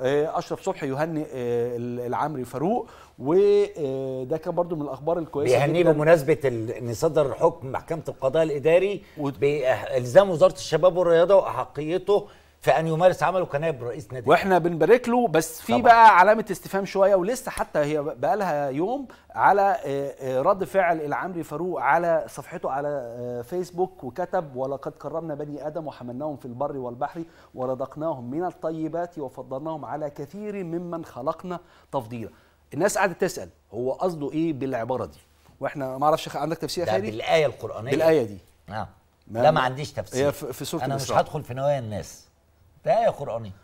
آه، اشرف صبحي يهنئ آه، العمري فاروق وده كان برضو من الاخبار الكويسه بيهنيه بمناسبه ان صدر حكم محكمه القضاء الاداري بالزام وزاره الشباب والرياضه واحقيته في ان يمارس عمله كنائب رئيس نادي واحنا بنبارك له بس في طبعا. بقى علامه استفهام شويه ولسه حتى هي بقى لها يوم على آه، آه، رد فعل العمري فاروق على صفحته على آه، فيسبوك وكتب ولقد كرمنا بني ادم وحملناهم في البر والبحر ورزقناهم من الطيبات وفضلناهم على كثير ممن خلقنا تفضيلا الناس قاعده تسال هو قصده ايه بالعباره دي واحنا ما اعرفش عندك تفسير خيري بالايه القرانيه بالايه دي نعم لا ما عنديش تفسير في سوره انا مش هدخل في نوايا الناس ده آية قرآنية